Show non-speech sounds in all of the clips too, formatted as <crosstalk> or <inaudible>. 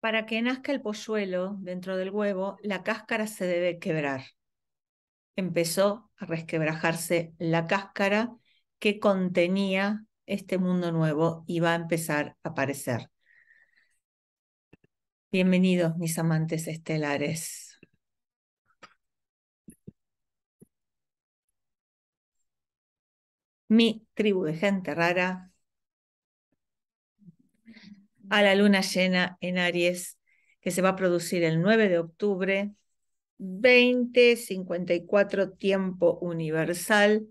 Para que nazca el polluelo dentro del huevo, la cáscara se debe quebrar. Empezó a resquebrajarse la cáscara que contenía este mundo nuevo y va a empezar a aparecer. Bienvenidos mis amantes estelares. Mi tribu de gente rara a la luna llena en Aries, que se va a producir el 9 de octubre, 20:54 tiempo universal,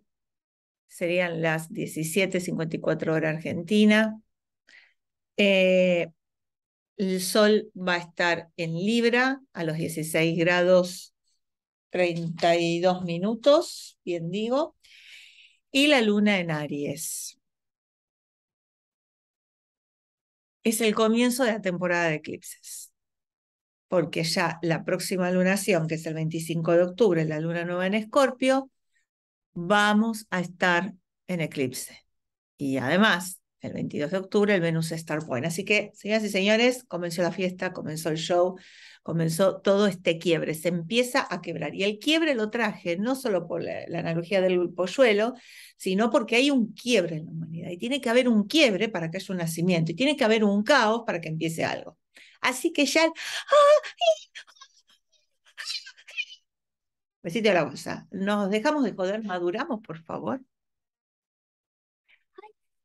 serían las 17:54 hora argentina. Eh, el sol va a estar en Libra a los 16 grados 32 minutos, bien digo, y la luna en Aries. es el comienzo de la temporada de eclipses, porque ya la próxima lunación, que es el 25 de octubre, la luna nueva en Escorpio, vamos a estar en eclipse. Y además, el 22 de octubre, el Venus Star Point. Así que, señoras y señores, comenzó la fiesta, comenzó el show, comenzó todo este quiebre, se empieza a quebrar. Y el quiebre lo traje no solo por la, analogía del polluelo, sino porque hay un quiebre en la humanidad. Y tiene que haber un quiebre para que haya un nacimiento, y tiene que haber un caos para que empiece algo. Así que ya... Besito a la bolsa. Nos dejamos de joder, maduramos, por favor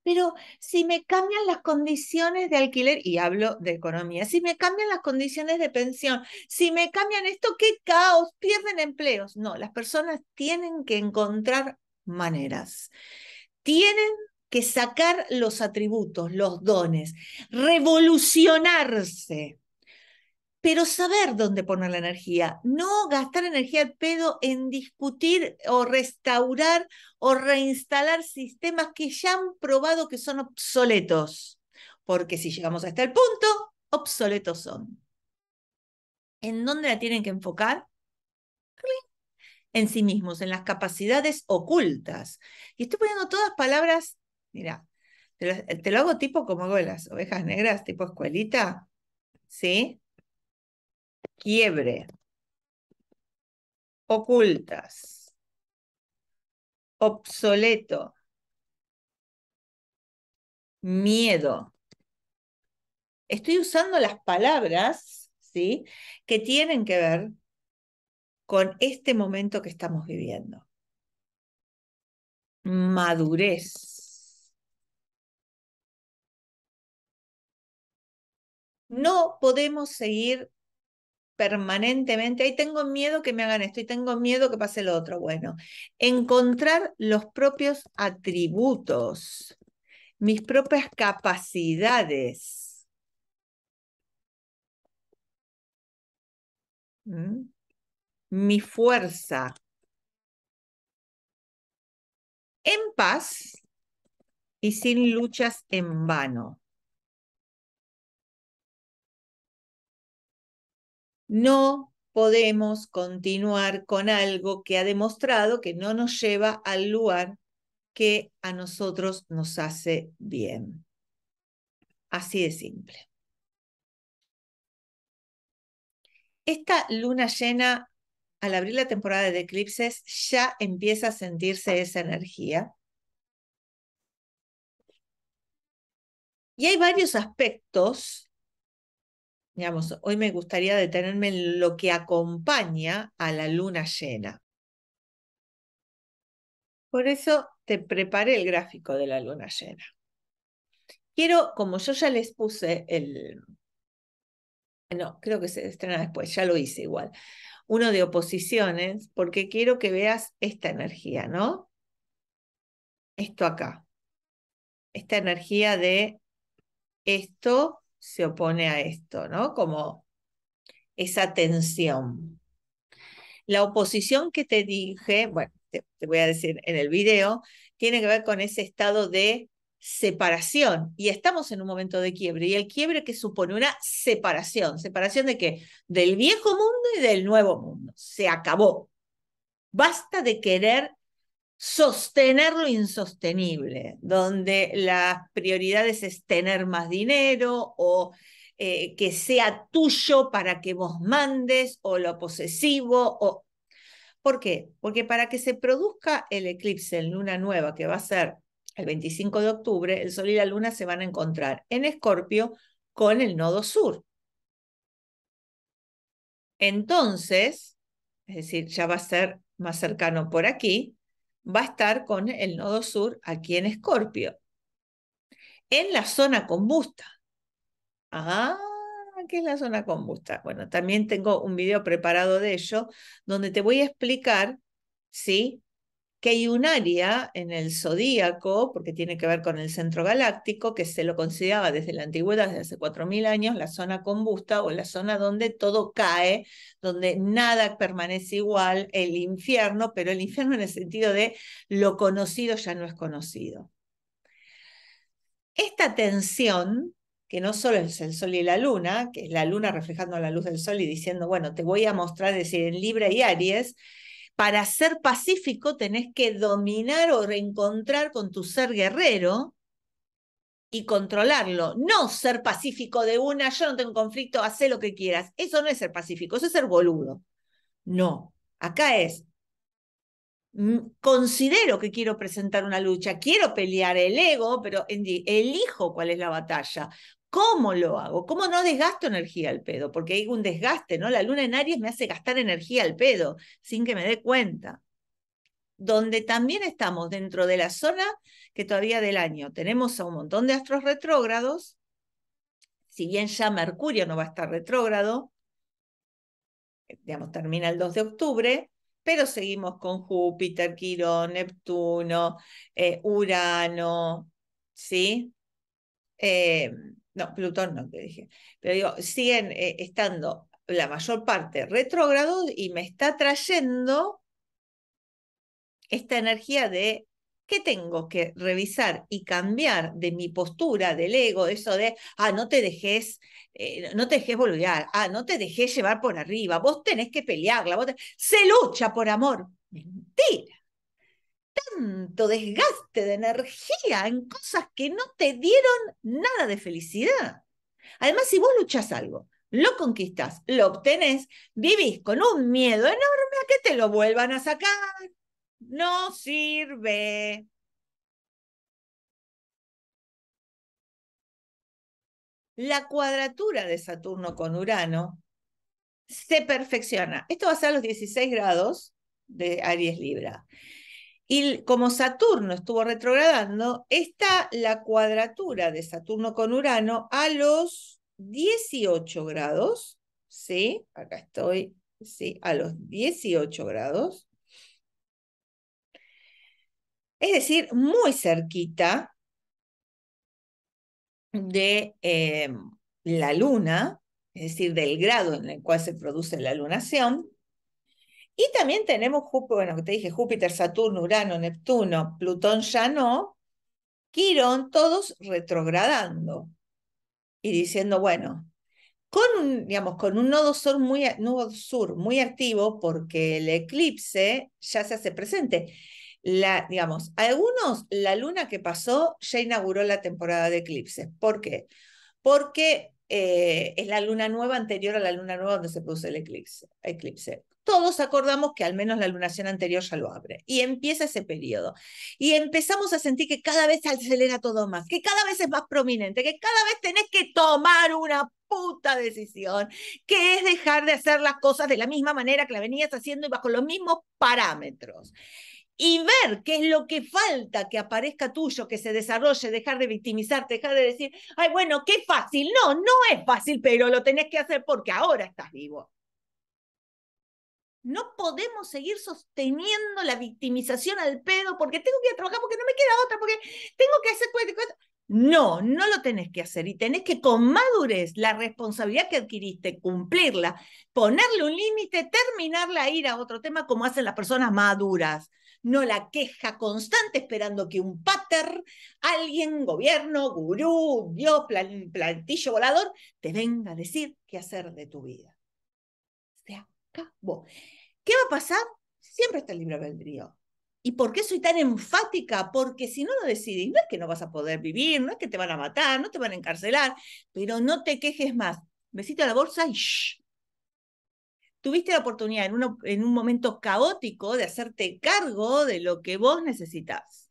pero si me cambian las condiciones de alquiler, y hablo de economía, si me cambian las condiciones de pensión, si me cambian esto, qué caos, pierden empleos. No, las personas tienen que encontrar maneras. Tienen que sacar los atributos, los dones, revolucionarse pero saber dónde poner la energía, no gastar energía al pedo en discutir o restaurar o reinstalar sistemas que ya han probado que son obsoletos, porque si llegamos hasta el punto, obsoletos son. ¿En dónde la tienen que enfocar? En sí mismos, en las capacidades ocultas. Y estoy poniendo todas palabras, mira, te lo, hago tipo como hago las ovejas negras, tipo escuelita, ¿sí? quiebre, ocultas, obsoleto, miedo. Estoy usando las palabras, ¿sí? Que tienen que ver con este momento que estamos viviendo. Madurez. No podemos seguir permanentemente, ahí tengo miedo que me hagan esto y tengo miedo que pase lo otro. Bueno, encontrar los propios atributos, mis propias capacidades. ¿Mm? Mi fuerza. En paz y sin luchas en vano. No podemos continuar con algo que ha demostrado que no nos lleva al lugar que a nosotros nos hace bien. Así de simple. Esta luna llena, al abrir la temporada de eclipses, ya empieza a sentirse esa energía. Y hay varios aspectos hoy me gustaría detenerme en lo que acompaña a la luna llena. Por eso te preparé el gráfico de la luna llena. Quiero, como yo ya les puse el... No, creo que se estrena después, ya lo hice igual. Uno de oposiciones, porque quiero que veas esta energía, ¿no? Esto acá. Esta energía de esto se opone a esto, ¿no? Como esa tensión. La oposición que te dije, bueno, te, voy a decir en el video, tiene que ver con ese estado de separación. Y estamos en un momento de quiebre. Y el quiebre que supone una separación. ¿Separación de qué? Del viejo mundo y del nuevo mundo. Se acabó. Basta de querer sostener lo insostenible, donde las prioridades es tener más dinero o eh, que sea tuyo para que vos mandes o lo posesivo. O... ¿Por qué? Porque para que se produzca el eclipse en luna nueva, que va a ser el 25 de octubre, el Sol y la Luna se van a encontrar en Escorpio con el nodo sur. Entonces, es decir, ya va a ser más cercano por aquí, va a estar con el nodo sur aquí en Escorpio, en la zona combusta. Ah, ¿qué es la zona combusta? Bueno, también tengo un video preparado de ello, donde te voy a explicar, ¿sí? que hay un área en el zodíaco, porque tiene que ver con el centro galáctico, que se lo consideraba desde la antigüedad, desde hace 4.000 años, la zona combusta o la zona donde todo cae, donde nada permanece igual, el infierno, pero el infierno en el sentido de lo conocido ya no es conocido. Esta tensión que no solo es el sol y la luna, que es la luna reflejando la luz del sol y diciendo, bueno, te voy a mostrar, es decir, en Libra y Aries, para ser pacífico tenés que dominar o reencontrar con tu ser guerrero y controlarlo. No ser pacífico de una, yo no tengo conflicto, haz lo que quieras. Eso no es ser pacífico, eso es ser boludo. No, acá es, mm, considero que quiero presentar una lucha, quiero pelear el ego, pero elijo cuál es la batalla. ¿Cómo lo hago? ¿Cómo no desgasto energía al pedo? Porque hay un desgaste, ¿no? La luna en Aries me hace gastar energía al pedo sin que me dé cuenta. Donde también estamos dentro de la zona que todavía del año tenemos a un montón de astros retrógrados, si bien ya Mercurio no va a estar retrógrado, digamos, termina el 2 de octubre, pero seguimos con Júpiter, Quirón, Neptuno, eh, Urano, ¿sí? Em, no, Plutón no, te dije, pero digo, siguen eh, estando la mayor parte retrógrados y me está trayendo esta energía de que tengo que revisar y cambiar de mi postura, del ego, eso de, ah, no te dejes, eh, no te dejes ah, no te dejes llevar por arriba, vos tenés que pelearla, vos se lucha por amor. Mentira tanto desgaste de energía en cosas que no te dieron nada de felicidad. Además, si vos luchás algo, lo conquistas, lo obtenés, vivís con un miedo enorme a que te lo vuelvan a sacar. No sirve. La cuadratura de Saturno con Urano se perfecciona. Esto va a ser a los 16 grados de Aries Libra. Y como Saturno estuvo retrogradando, está la cuadratura de Saturno con Urano a los 18 grados, ¿sí? Acá estoy, ¿sí? A los 18 grados. Es decir, muy cerquita de em, la luna, es decir, del grado en el cual se produce la lunación, y también tenemos, bueno, que te dije, Júpiter, Saturno, Urano, Neptuno, Plutón ya no, Quirón, todos retrogradando y diciendo, bueno, con un, digamos, con un nodo sur, muy, nodo sur muy activo porque el eclipse ya se hace presente. La, digamos, algunos, la luna que pasó ya inauguró la temporada de eclipses. ¿Por qué? Porque eh, es la luna nueva anterior a la luna nueva donde se produce el eclipse. eclipse todos acordamos que al menos la lunación anterior ya lo abre. Y empieza ese periodo. Y empezamos a sentir que cada vez se acelera todo más, que cada vez es más prominente, que cada vez tenés que tomar una puta decisión, que es dejar de hacer las cosas de la misma manera que la venías haciendo y bajo los mismos parámetros. Y ver qué es lo que falta que aparezca tuyo, que se desarrolle, dejar de victimizarte, dejar de decir, ay, bueno, qué fácil. No, no es fácil, pero lo tenés que hacer porque ahora estás vivo no podemos seguir sosteniendo la victimización al pedo porque tengo que ir a trabajar, porque no me queda otra, porque tengo que hacer No, no lo tenés que hacer y tenés que con madurez la responsabilidad que adquiriste, cumplirla, ponerle un límite, terminarla, ir a otro tema como hacen las personas maduras. No la queja constante esperando que un pater, alguien, gobierno, gurú, Dios, plantillo volador, te venga a decir qué hacer de tu vida. ¿Qué va a pasar? Siempre está el libre albedrío. ¿Y por qué soy tan enfática? Porque si no lo decides, no es que no vas a poder vivir, no es que te van a matar, no te van a encarcelar, pero no te quejes más. Besito a la bolsa y shh. Tuviste la oportunidad en, en un momento caótico de hacerte cargo de lo que vos necesitas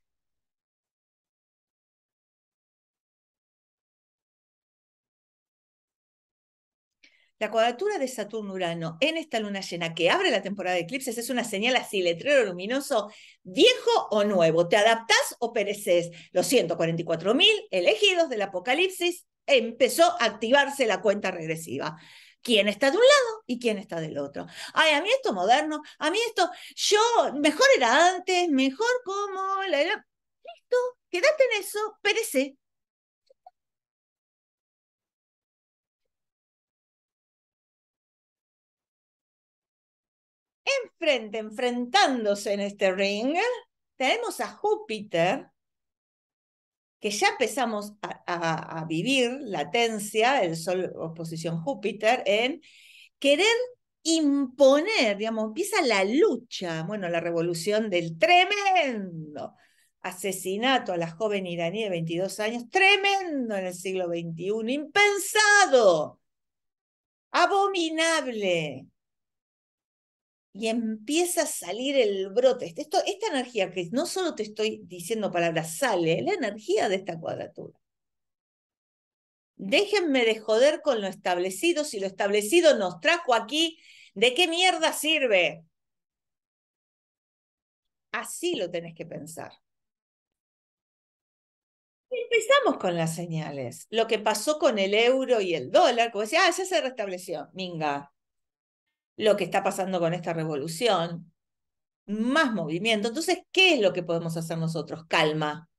La cuadratura de Saturno-Urano en esta luna llena que abre la temporada de eclipses es una señal así, letrero luminoso, viejo o nuevo. ¿Te adaptás o pereces? Los 144.000 elegidos del apocalipsis empezó a activarse la cuenta regresiva quién está de un lado y quién está del otro. Ay, a mí esto moderno, a mí esto, yo, mejor era antes, mejor como, la, era. listo, quédate en eso, perece, Enfrente, enfrentándose en este ring, tenemos a Júpiter, que ya empezamos a, vivir latencia, el Sol oposición Júpiter, en querer imponer, digamos, empieza la lucha, bueno, la revolución del tremendo asesinato a la joven iraní de 22 años, tremendo en el siglo XXI, impensado, abominable, y empieza a salir el brote. Este, esta energía que no solo te estoy diciendo palabras, sale la energía de esta cuadratura. Déjenme de joder con lo establecido, si lo establecido nos trajo aquí, ¿de qué mierda sirve? Así lo tenés que pensar. Empezamos con las señales. Lo que pasó con el euro y el dólar, como decía, ah, ya se restableció. Minga, lo que está pasando con esta revolución, más movimiento. Entonces, ¿qué es lo que podemos hacer nosotros? Calma,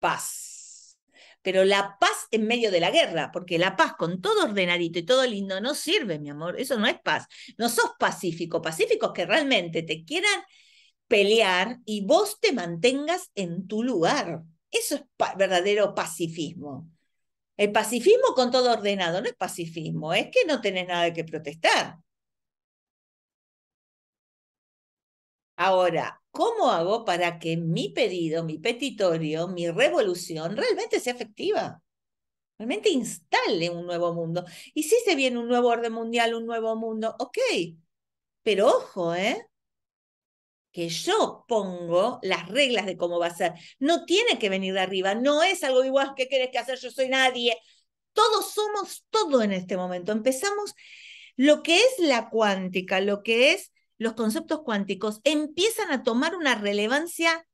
paz. Pero la paz en medio de la guerra, porque la paz con todo ordenadito y todo lindo no sirve, mi amor. Eso no es paz. No sos pacífico. Pacífico es que realmente te quieran pelear y vos te mantengas en tu lugar. Eso es verdadero pacifismo. El pacifismo con todo ordenado no es pacifismo, es que no tenés nada que protestar. Ahora, ¿cómo hago para que mi pedido, mi petitorio, mi revolución realmente sea efectiva? Realmente instale un nuevo mundo. Y si se viene un nuevo orden mundial, un nuevo mundo, ok. Pero ojo, ¿eh? que yo pongo las reglas de cómo va a ser. No tiene que venir de arriba, no es algo igual que querés que hacer, yo soy nadie. Todos somos todo en este momento. Empezamos lo que es la cuántica, lo que es los conceptos cuánticos empiezan a tomar una relevancia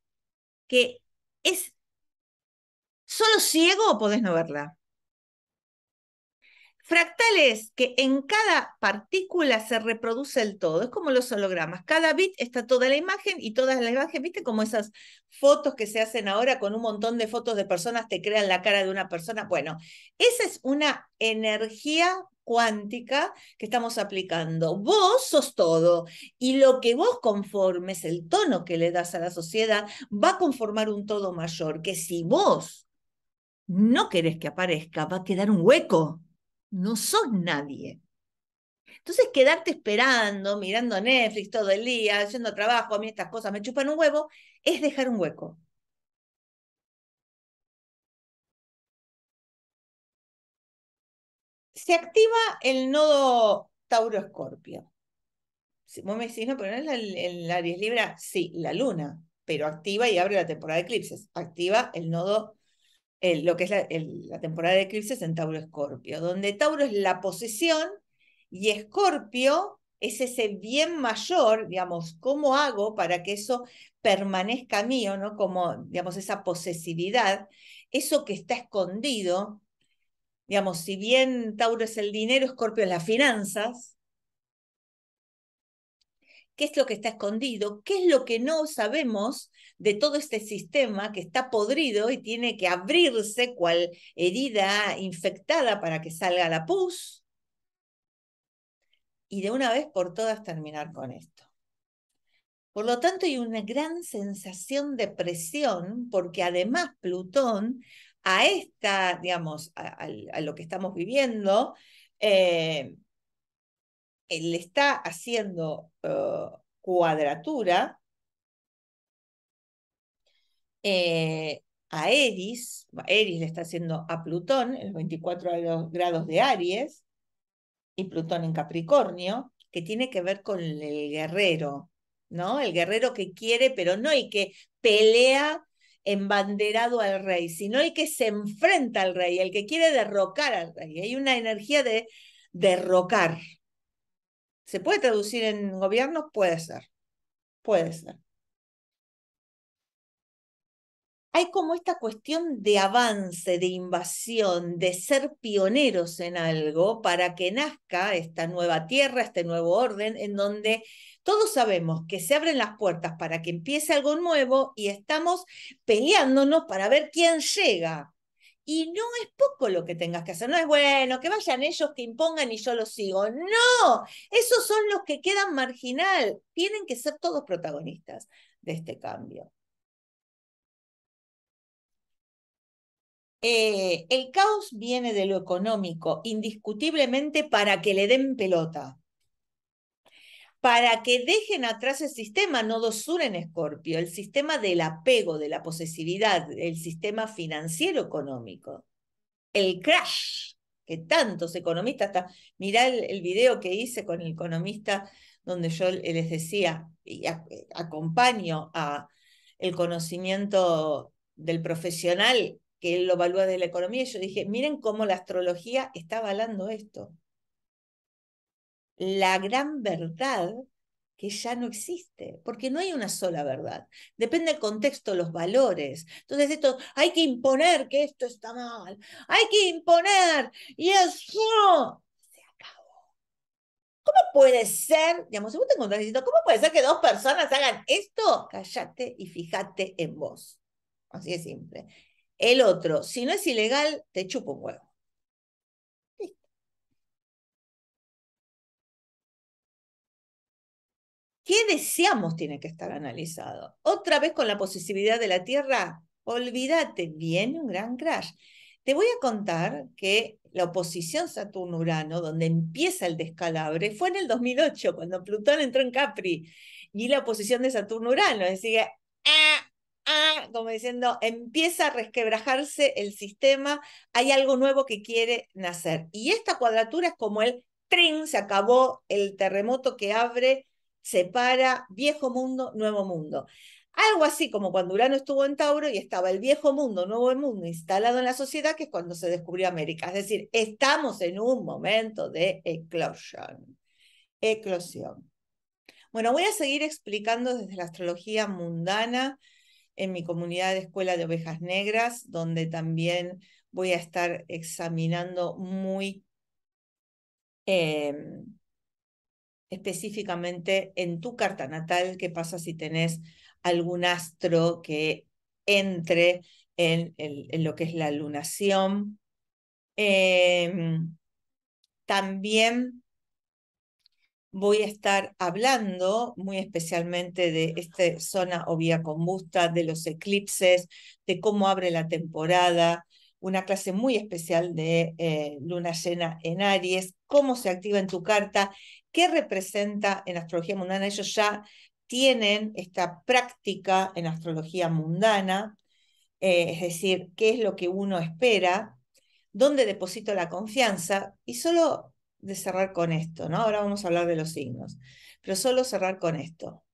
que es solo ciego o podés no verla. Fractales que en cada partícula se reproduce el todo, es como los hologramas. Cada bit está toda la imagen y todas las imágenes, viste como esas fotos que se hacen ahora con un montón de fotos de personas te crean la cara de una persona. Bueno, esa es una energía cuántica que estamos aplicando. Vos sos todo y lo que vos conformes, el tono que le das a la sociedad, va a conformar un todo mayor, que si vos no querés que aparezca, va a quedar un hueco. No sos nadie. Entonces, quedarte esperando, mirando Netflix todo el día, haciendo trabajo, a mí estas cosas me chupan un huevo, es dejar un hueco. se activa el nodo Tauro-Escorpio. Si vos me decís, no, pero no es el Aries Libra, sí, la luna, pero activa y abre la temporada de eclipses. Activa el nodo, lo que es la, temporada de eclipses en Tauro-Escorpio, donde Tauro es la posesión y Escorpio es ese bien mayor, digamos, ¿cómo hago para que eso permanezca mío, ¿no? Como, digamos, esa posesividad, eso que está escondido, digamos, si bien Tauro es el dinero, Escorpio es las finanzas, qué es lo que está escondido, qué es lo que no sabemos de todo este sistema que está podrido y tiene que abrirse cual herida infectada para que salga la pus. Y de una vez por todas terminar con esto. Por lo tanto, hay una gran sensación de presión porque además Plutón a esta, digamos, a, lo que estamos viviendo, eh, le está haciendo eh, cuadratura eh, a Eris, Eris le está haciendo a Plutón, en los 24 grados de Aries, y Plutón en Capricornio, que tiene que ver con el guerrero, ¿no? El guerrero que quiere, pero no, y que pelea embanderado al rey, sino el que se enfrenta al rey, el que quiere derrocar al rey. Hay una energía de derrocar. ¿Se puede traducir en gobierno? Puede ser, puede ser hay como esta cuestión de avance, de invasión, de ser pioneros en algo para que nazca esta nueva tierra, este nuevo orden, en donde todos sabemos que se abren las puertas para que empiece algo nuevo y estamos peleándonos para ver quién llega. Y no es poco lo que tengas que hacer. No es bueno, que vayan ellos, que impongan y yo lo sigo. No, esos son los que quedan marginal. Tienen que ser todos protagonistas de este cambio. Eh, el caos viene de lo económico, indiscutiblemente para que le den pelota, para que dejen atrás el sistema, no sur en Escorpio, el sistema del apego, de la posesividad, el sistema financiero económico, el crash que tantos economistas, hasta mirá el, video que hice con el economista donde yo les decía, y eh, acompaño a el conocimiento del profesional que lo evalúa de la economía, y yo dije, miren cómo la astrología está avalando esto. La gran verdad que ya no existe, porque no hay una sola verdad. Depende del contexto, los valores. Entonces, esto, hay que imponer que esto está mal, hay que imponer, y eso se acabó. ¿Cómo puede ser, digamos, si vos te ¿cómo puede ser que dos personas hagan esto? cállate y fíjate en vos. Así de simple. El otro, si no es ilegal, te chupo un huevo. ¿Qué deseamos tiene que estar analizado? Otra vez con la posesividad de la Tierra, olvídate, viene un gran crash. Te voy a contar que la oposición Saturno-Urano, donde empieza el descalabre, fue en el 2008, cuando Plutón entró en Capri, y la oposición de Saturno-Urano, decía, Ah, como diciendo, empieza a resquebrajarse el sistema, hay algo nuevo que quiere nacer. Y esta cuadratura es como el tren, se acabó el terremoto que abre, separa viejo mundo, nuevo mundo. Algo así como cuando Urano estuvo en Tauro y estaba el viejo mundo, nuevo mundo instalado en la sociedad, que es cuando se descubrió América. Es decir, estamos en un momento de eclosión. Eclosión. Bueno, voy a seguir explicando desde la astrología mundana en mi comunidad de Escuela de Ovejas Negras, donde también voy a estar examinando muy eh, específicamente en tu carta natal qué pasa si tenés algún astro que entre en, lo que es la lunación. Em, también voy a estar hablando muy especialmente de esta zona o vía combusta, de los eclipses, de cómo abre la temporada, una clase muy especial de eh, luna llena en Aries, cómo se activa en tu carta, qué representa en astrología mundana. Ellos ya tienen esta práctica en astrología mundana, eh, es decir, qué es lo que uno espera, dónde deposito la confianza y solo de cerrar con esto, ¿no? Ahora vamos a hablar de los signos, pero solo cerrar con esto.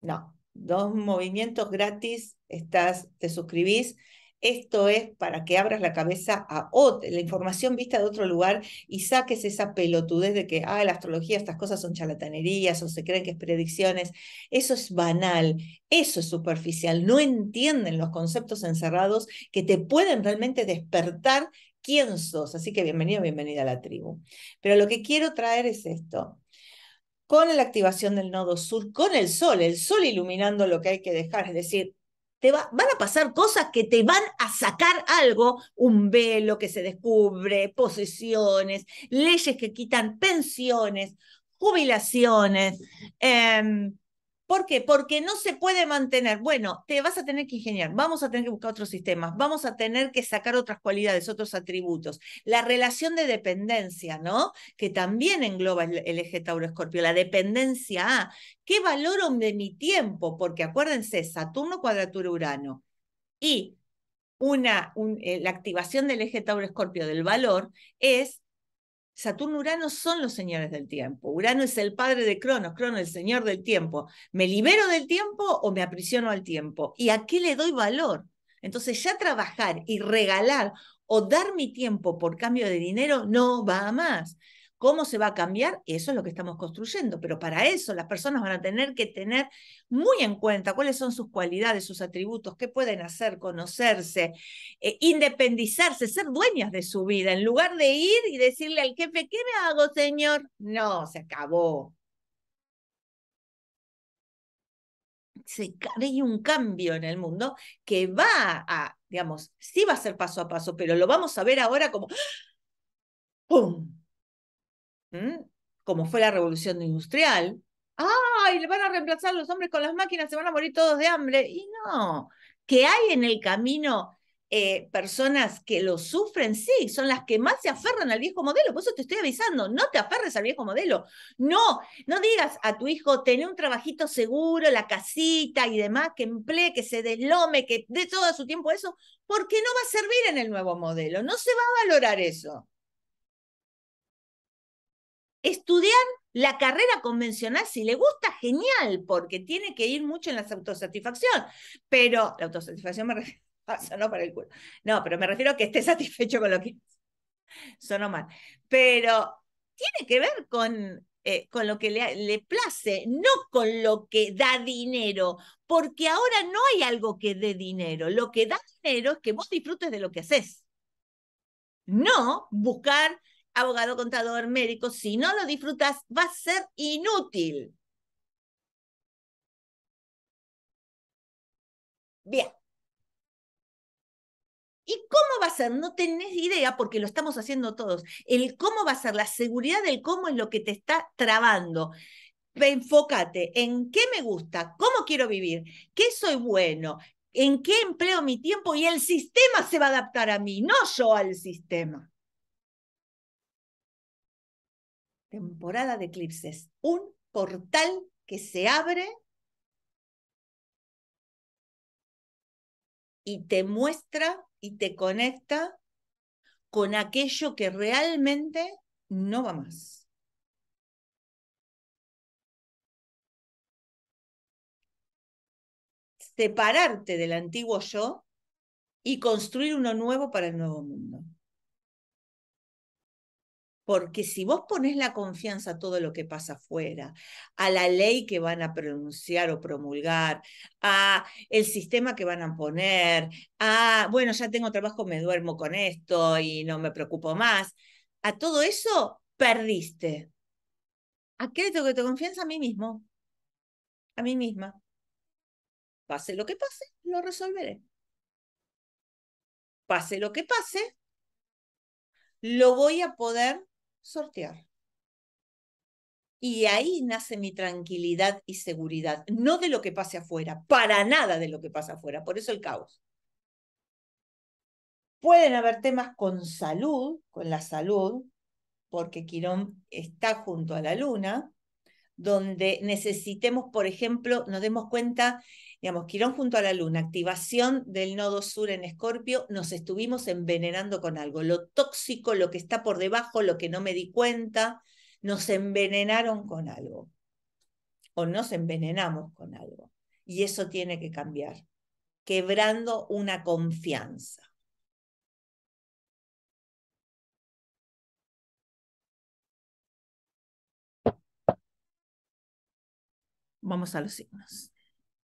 No, dos movimientos gratis, estás, te suscribís. Esto es para que abras la cabeza a la información vista de otro lugar y saques esa pelotudez de que, ah, la astrología, estas cosas son charlatanerías o se creen que es predicciones. Eso es banal, eso es superficial. No entienden los conceptos encerrados que te pueden realmente despertar quién sos. Así que bienvenido, bienvenida a la tribu. Pero lo que quiero traer es esto. Con la activación del nodo sur, con el sol, el sol iluminando lo que hay que dejar, es decir, te va, van a pasar cosas que te van a sacar algo, un velo que se descubre, posesiones, leyes que quitan pensiones, jubilaciones, em, ¿Por qué? Porque no se puede mantener. Bueno, te vas a tener que ingeniar, vamos a tener que buscar otros sistemas, vamos a tener que sacar otras cualidades, otros atributos. La relación de dependencia, ¿no? Que también engloba el, eje Tauro-Escorpio, la dependencia a qué valoro de mi tiempo, porque acuérdense, Saturno cuadratura Urano y una, eh, la activación del eje Tauro-Escorpio del valor es Saturno-Urano son los señores del tiempo. Urano es el padre de Cronos, Cronos el señor del tiempo. ¿Me libero del tiempo o me aprisiono al tiempo? ¿Y a qué le doy valor? Entonces ya trabajar y regalar o dar mi tiempo por cambio de dinero no va a más. ¿Cómo se va a cambiar? Eso es lo que estamos construyendo, pero para eso las personas van a tener que tener muy en cuenta cuáles son sus cualidades, sus atributos, qué pueden hacer, conocerse, eh, independizarse, ser dueñas de su vida, en lugar de ir y decirle al jefe, ¿qué me hago, señor? No, se acabó. hay un cambio en el mundo que va a, digamos, sí va a ser paso a paso, pero lo vamos a ver ahora como ¡ah! ¡pum! como fue la revolución industrial, ¡ay! Le van a reemplazar los hombres con las máquinas, se van a morir todos de hambre. Y no, que hay en el camino eh, personas que lo sufren, sí, son las que más se aferran al viejo modelo. Por eso te estoy avisando, no te aferres al viejo modelo. No, no digas a tu hijo, tener un trabajito seguro, la casita y demás, que emplee, que se deslome, que dé todo su tiempo eso, porque no va a servir en el nuevo modelo, no se va a valorar eso estudiar la carrera convencional, si le gusta, genial, porque tiene que ir mucho en la autosatisfacción, pero la autosatisfacción me refiero, <laughs> ah, para el culo, no, pero me refiero a que esté <laughs> satisfecho con lo que sonó mal, pero tiene que ver con, eh, con lo que le, le place, no con lo que da dinero, porque ahora no hay algo que dé dinero, lo que da dinero es que vos disfrutes de lo que haces, no buscar abogado, contador, médico, si no lo disfrutas, va a ser inútil. Bien. ¿Y cómo va a ser? No tenés idea porque lo estamos haciendo todos. El cómo va a ser, la seguridad del cómo es lo que te está trabando. Enfócate en qué me gusta, cómo quiero vivir, qué soy bueno, en qué empleo mi tiempo y el sistema se va a adaptar a mí, no yo al sistema. temporada de eclipses, un portal que se abre y te muestra y te conecta con aquello que realmente no va más. Separarte del antiguo yo y construir uno nuevo para el nuevo mundo. Porque si vos pones la confianza a todo lo que pasa afuera, a la ley que van a pronunciar o promulgar, a el sistema que van a poner, a, bueno, ya tengo trabajo, me duermo con esto y no me preocupo más, a todo eso perdiste. ¿A qué le tengo que te confianza? A mí mismo, a mí misma. Pase lo que pase, lo resolveré. Pase lo que pase, lo voy a poder sortear. Y ahí nace mi tranquilidad y seguridad, no de lo que pase afuera, para nada de lo que pasa afuera, por eso el caos. Pueden haber temas con salud, con la salud, porque Quirón está junto a la luna, donde necesitemos, por ejemplo, nos demos cuenta digamos, Quirón junto a la Luna, activación del nodo sur en Escorpio, nos estuvimos envenenando con algo, lo tóxico, lo que está por debajo, lo que no me di cuenta, nos envenenaron con algo o nos envenenamos con algo. Y eso tiene que cambiar, quebrando una confianza. Vamos a los signos.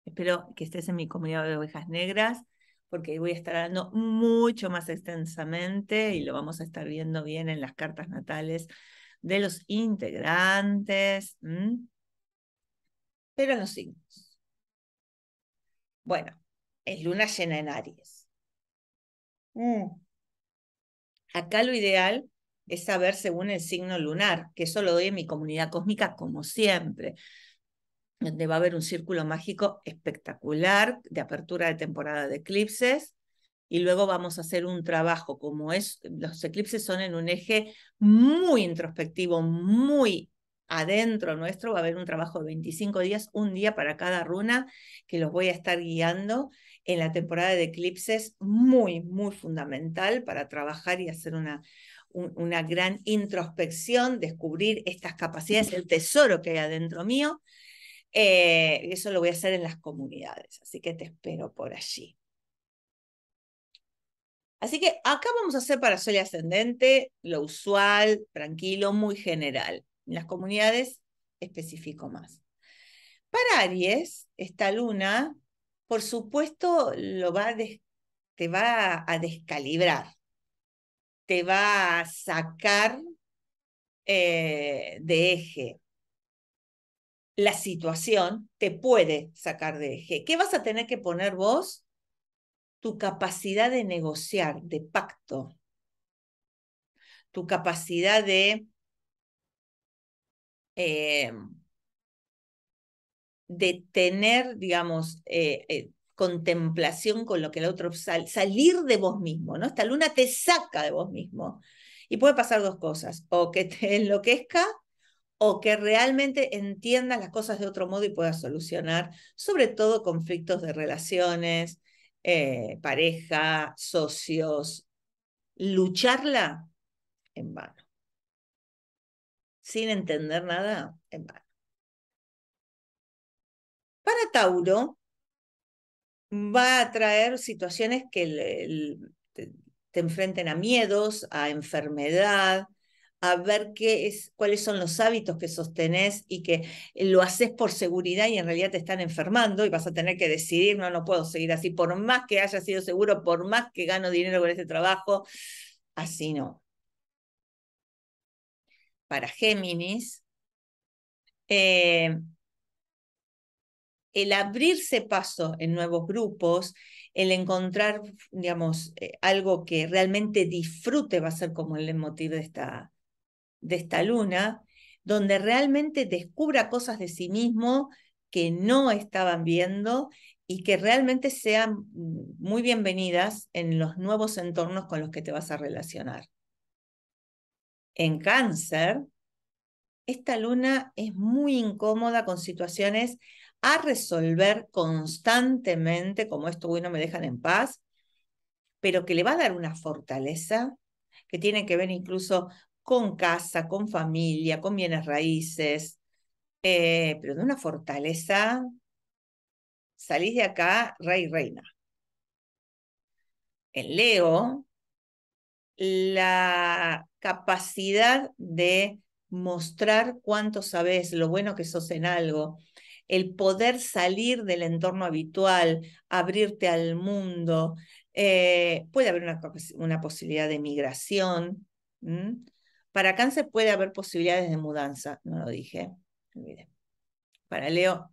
Espero que estés en mi comunidad de ovejas negras, porque voy a estar hablando mucho más extensamente y lo vamos a estar viendo bien en las cartas natales de los integrantes, pero los signos. Bueno, es luna llena en Aries. Mm. Acá lo ideal es saber según el signo lunar, que eso lo doy en mi comunidad cósmica como siempre donde va a haber un círculo mágico espectacular de apertura de temporada de eclipses y luego vamos a hacer un trabajo como es, los eclipses son en un eje muy introspectivo, muy adentro nuestro, va a haber un trabajo de 25 días, un día para cada runa que los voy a estar guiando en la temporada de eclipses, muy, muy fundamental para trabajar y hacer una, una gran introspección, descubrir estas capacidades, el tesoro que hay adentro mío y eh, eso lo voy a hacer en las comunidades, así que te espero por allí. Así que acá vamos a hacer para Sol Ascendente lo usual, tranquilo, muy general. En las comunidades específico más. Para Aries, esta luna, por supuesto, lo va te va a descalibrar, te va a sacar eh, de eje, la situación te puede sacar de eje. ¿Qué vas a tener que poner vos? Tu capacidad de negociar, de pacto, tu capacidad de, eh, de tener, digamos, eh, eh, contemplación con lo que el otro sale, salir de vos mismo, ¿no? Esta luna te saca de vos mismo. Y puede pasar dos cosas, o que te enloquezca o que realmente entiendas las cosas de otro modo y pueda solucionar, sobre todo conflictos de relaciones, eh, pareja, socios, lucharla en vano. Sin entender nada, en vano. Para Tauro, va a traer situaciones que te enfrenten a miedos, a enfermedad, a ver qué es, cuáles son los hábitos que sostenés y que lo haces por seguridad y en realidad te están enfermando y vas a tener que decidir, no, no puedo seguir así, por más que haya sido seguro, por más que gano dinero con este trabajo, así no. Para Géminis, eh, el abrirse paso en nuevos grupos, el encontrar, digamos, eh, algo que realmente disfrute va a ser como el motivo de esta, de esta luna, donde realmente descubra cosas de sí mismo que no estaban viendo y que realmente sean muy bienvenidas en los nuevos entornos con los que te vas a relacionar. En cáncer, esta luna es muy incómoda con situaciones a resolver constantemente, como esto bueno, me dejan en paz, pero que le va a dar una fortaleza que tiene que ver incluso con casa, con familia, con bienes raíces, eh, pero de una fortaleza, salís de acá rey, reina. En Leo, la capacidad de mostrar cuánto sabes, lo bueno que sos en algo, el poder salir del entorno habitual, abrirte al mundo, eh, puede haber una, posibilidad de migración, para cáncer puede haber posibilidades de mudanza, no lo dije. Para Leo.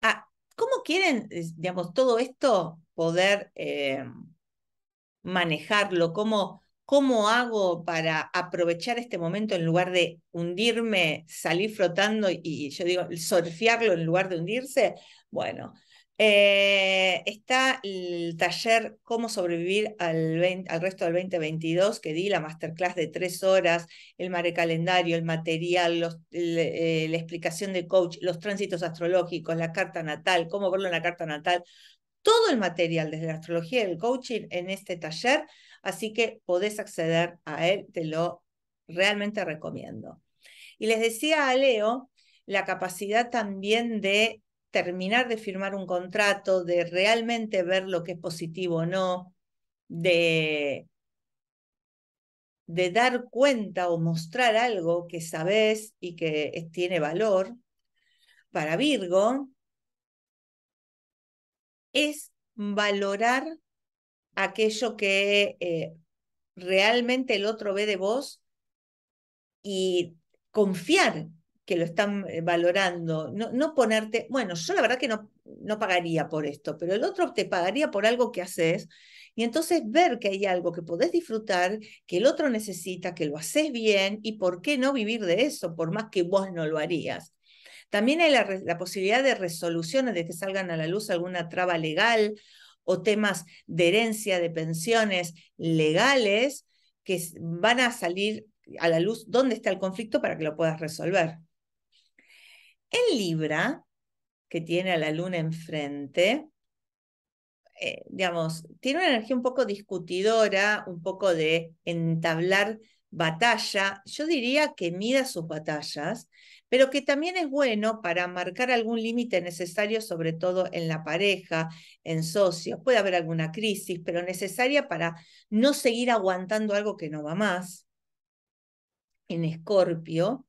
Ah, ¿cómo quieren, digamos, todo esto poder eh, manejarlo? ¿Cómo, ¿Cómo hago para aprovechar este momento en lugar de hundirme, salir flotando y, yo digo, surfearlo en lugar de hundirse? Bueno, eh, está el taller Cómo sobrevivir al, al, resto del 2022, que di la masterclass de tres horas, el mare calendario, el material, eh, la explicación de coach, los tránsitos astrológicos, la carta natal, cómo verlo en la carta natal, todo el material desde la astrología y el coaching en este taller, así que podés acceder a él, te lo realmente recomiendo. Y les decía a Leo la capacidad también de terminar de firmar un contrato, de realmente ver lo que es positivo o no, de, de dar cuenta o mostrar algo que sabes y que tiene valor, para Virgo es valorar aquello que eh, realmente el otro ve de vos y confiar que lo están eh, valorando, no, ponerte, bueno, yo la verdad que no, no pagaría por esto, pero el otro te pagaría por algo que haces, y entonces ver que hay algo que podés disfrutar, que el otro necesita, que lo haces bien, y por qué no vivir de eso, por más que vos no lo harías. También hay la, la posibilidad de resoluciones, de que salgan a la luz alguna traba legal o temas de herencia, de pensiones legales, que van a salir a la luz dónde está el conflicto para que lo puedas resolver. En Libra, que tiene a la luna enfrente, eh, digamos, tiene una energía un poco discutidora, un poco de entablar batalla. Yo diría que mida sus batallas, pero que también es bueno para marcar algún límite necesario, sobre todo en la pareja, en socios. Puede haber alguna crisis, pero necesaria para no seguir aguantando algo que no va más. En Escorpio,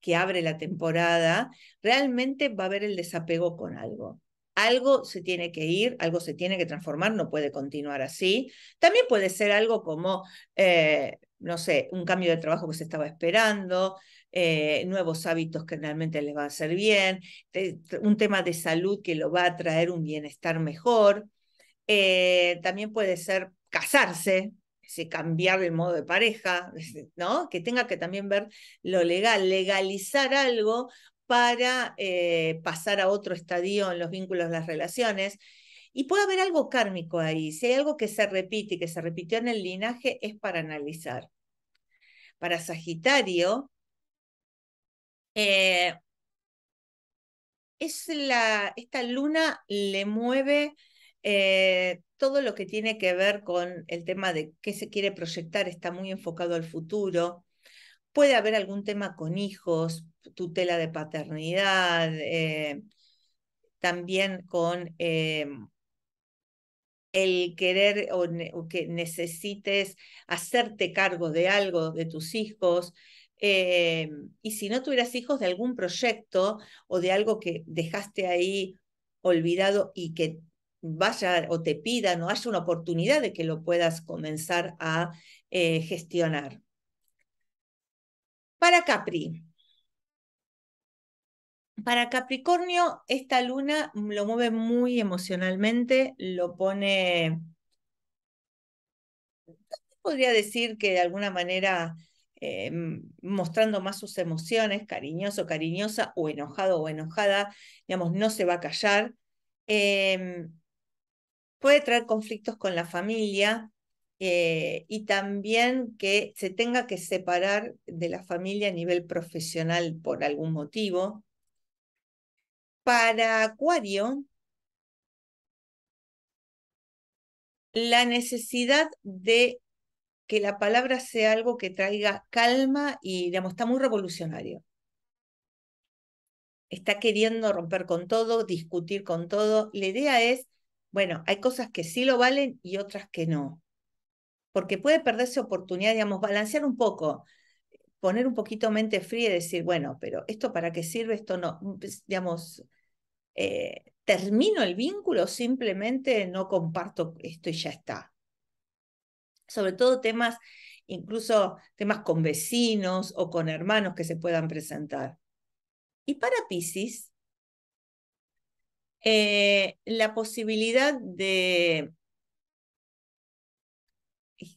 que abre la temporada, realmente va a haber el desapego con algo. Algo se tiene que ir, algo se tiene que transformar, no puede continuar así. También puede ser algo como, eh, no sé, un cambio de trabajo que se estaba esperando, eh, nuevos hábitos que realmente les van a hacer bien, eh, un tema de salud que lo va a traer un bienestar mejor. también puede ser casarse, cambiar el modo de pareja, <laughs> ¿no? Que tenga que también ver lo legal, legalizar algo para eh, pasar a otro estadio en los vínculos, las relaciones. Y puede haber algo kármico ahí. Si hay algo que se repite y que se repitió en el linaje, es para analizar. Para Sagitario, eh, es la, esta luna le mueve eh, todo lo que tiene que ver con el tema de qué se quiere proyectar está muy enfocado al futuro. Puede haber algún tema con hijos, tutela de paternidad, eh, también con eh, el querer o, que necesites hacerte cargo de algo de tus hijos. y si no tuvieras hijos de algún proyecto o de algo que dejaste ahí olvidado y que vaya o te pida, no haya una oportunidad de que lo puedas comenzar a eh, gestionar. Para Capri. Para Capricornio, esta luna lo mueve muy emocionalmente, lo pone, podría decir que de alguna manera eh, mostrando más sus emociones, cariñoso, cariñosa o enojado o enojada, digamos, no se va a callar. Em, puede traer conflictos con la familia eh, y también que se tenga que separar de la familia a nivel profesional por algún motivo. Para Acuario, la necesidad de que la palabra sea algo que traiga calma y, digamos, está muy revolucionario. Está queriendo romper con todo, discutir con todo. La idea es bueno, hay cosas que sí lo valen y otras que no. Porque puede perderse oportunidad, digamos, balancear un poco, poner un poquito mente fría y decir, bueno, pero esto para qué sirve, esto no, mm, pues, digamos, eh, termino el vínculo, simplemente no comparto esto y ya está. Sobre todo temas, incluso temas con vecinos o con hermanos que se puedan presentar. Y para Pisces, eh, la posibilidad de,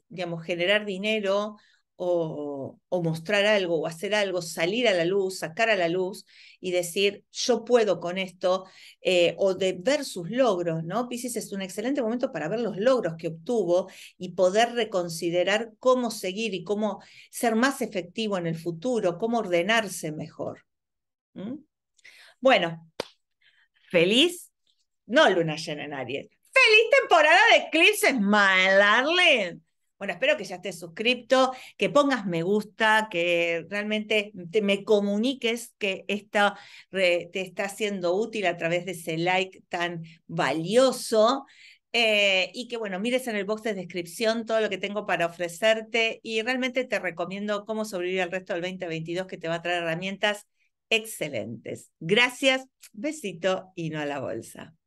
digamos, generar dinero o, mostrar algo o hacer algo, salir a la luz, sacar a la luz y decir, yo puedo con esto, eh, o de ver sus logros, ¿no? piscis es un excelente momento para ver los logros que obtuvo y poder reconsiderar cómo seguir y cómo ser más efectivo en el futuro, cómo ordenarse mejor. Bueno, feliz, no luna llena en Aries, feliz temporada de Eclipse my darling. Bueno, espero que ya estés suscripto, que pongas me gusta, que realmente te, me comuniques que esta te está siendo útil a través de ese like tan valioso. Eh, y que bueno, mires en el box de descripción todo lo que tengo para ofrecerte y realmente te recomiendo cómo sobrevivir al resto del 2022 que te va a traer herramientas excelentes. Gracias, besito y no a la bolsa.